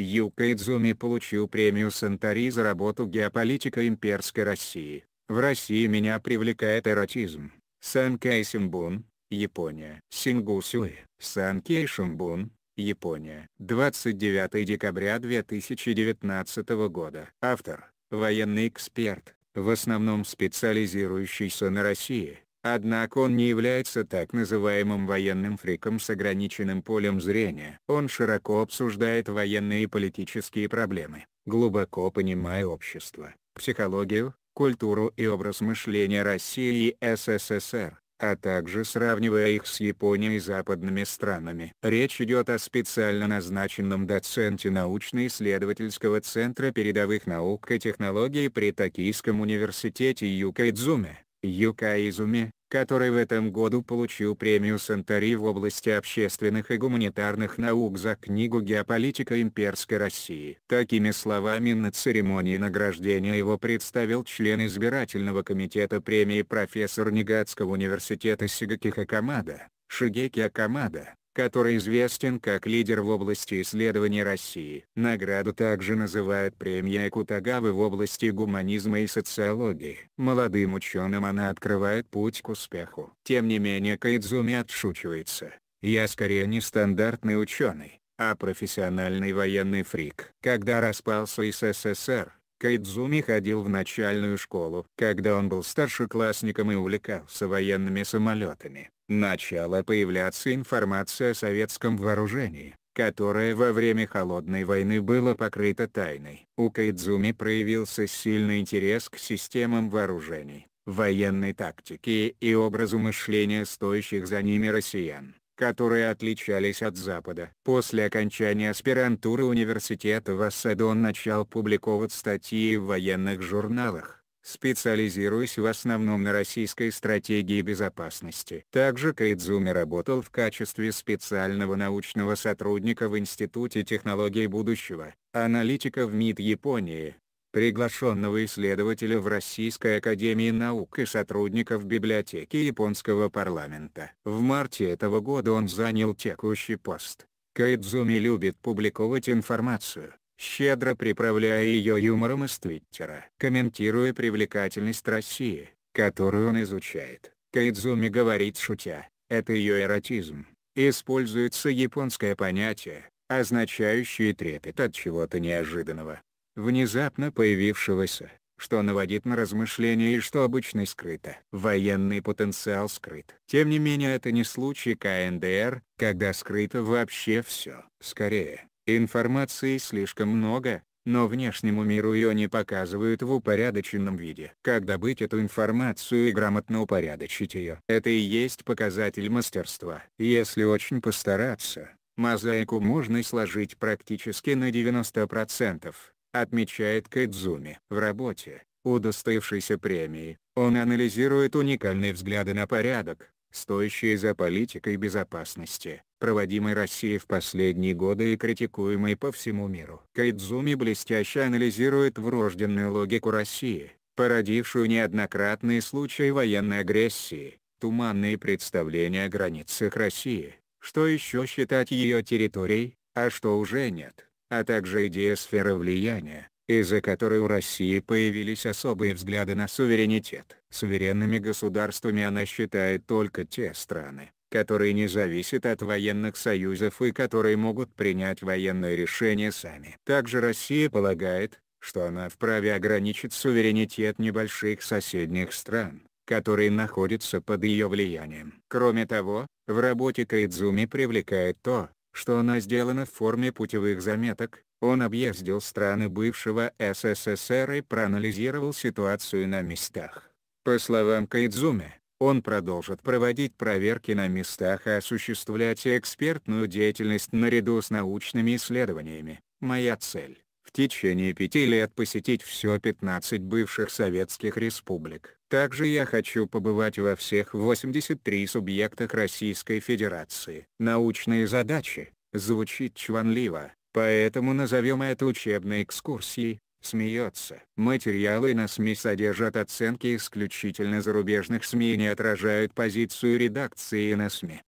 Юка Идзуми получил премию Сантари за работу «Геополитика имперской России». В России меня привлекает эротизм. Санкей Симбун, Япония. Сингусюи, Санкей Шумбун, Япония. 29 декабря 2019 года. Автор, военный эксперт, в основном специализирующийся на России. Однако он не является так называемым военным фриком с ограниченным полем зрения. Он широко обсуждает военные и политические проблемы, глубоко понимая общество, психологию, культуру и образ мышления России и СССР а также сравнивая их с Японией и западными странами. Речь идет о специально назначенном доценте научно-исследовательского центра передовых наук и технологий при Токийском университете Юкайдзуме. Юка Изуми, который в этом году получил премию Сантари в области общественных и гуманитарных наук за книгу «Геополитика имперской России». Такими словами на церемонии награждения его представил член избирательного комитета премии профессор Нигатского университета Сигакиха Камада, Шигеки Акамада, который известен как лидер в области исследований России. Награду также называют премией Кутагавы в области гуманизма и социологии. Молодым ученым она открывает путь к успеху. Тем не менее Кайдзуми отшучивается. Я скорее не стандартный ученый, а профессиональный военный фрик. Когда распался СССР, Кайдзуми ходил в начальную школу. Когда он был старшеклассником и увлекался военными самолетами, начала появляться информация о советском вооружении, которое во время Холодной войны было покрыто тайной. У Кайдзуми проявился сильный интерес к системам вооружений, военной тактике и образу мышления стоящих за ними россиян которые отличались от Запада. После окончания аспирантуры университета в Ассадо он начал публиковать статьи в военных журналах специализируясь в основном на российской стратегии безопасности. Также Кайдзуми работал в качестве специального научного сотрудника в Институте технологий будущего, аналитика в МИД Японии, приглашенного исследователя в Российской Академии Наук и сотрудника в библиотеке японского парламента. В марте этого года он занял текущий пост. Кайдзуми любит публиковать информацию, щедро приправляя ее юмором из Твиттера. Комментируя привлекательность России, которую он изучает, Кайдзуми говорит шутя, это ее эротизм. Используется японское понятие, означающее трепет от чего-то неожиданного, внезапно появившегося, что наводит на размышления и что обычно скрыто. Военный потенциал скрыт. Тем не менее это не случай КНДР, когда скрыто вообще все. Скорее, Информации слишком много, но внешнему миру ее не показывают в упорядоченном виде. Как добыть эту информацию и грамотно упорядочить ее? Это и есть показатель мастерства. Если очень постараться, мозаику можно сложить практически на 90%, отмечает Кэдзуми. В работе, удостоившейся премии, он анализирует уникальные взгляды на порядок, стоящие за политикой безопасности, проводимой Россией в последние годы и критикуемой по всему миру. Кайдзуми блестяще анализирует врожденную логику России, породившую неоднократные случаи военной агрессии, туманные представления о границах России, что еще считать ее территорией, а что уже нет, а также идея сферы влияния, из-за которой у России появились особые взгляды на суверенитет. Суверенными государствами она считает только те страны, которые не зависят от военных союзов и которые могут принять военные решения сами. Также Россия полагает, что она вправе ограничить суверенитет небольших соседних стран, которые находятся под ее влиянием. Кроме того, в работе Кайдзуми привлекает то, что она сделана в форме путевых заметок, он объездил страны бывшего СССР и проанализировал ситуацию на местах. По словам Кайдзуме, он продолжит проводить проверки на местах и осуществлять экспертную деятельность наряду с научными исследованиями. Моя цель — в течение пяти лет посетить все 15 бывших советских республик. Также я хочу побывать во всех 83 субъектах Российской Федерации. Научные задачи, звучит чванливо, Поэтому назовем это учебной экскурсией, смеется. Материалы на СМИ содержат оценки исключительно зарубежных СМИ и не отражают позицию редакции на СМИ.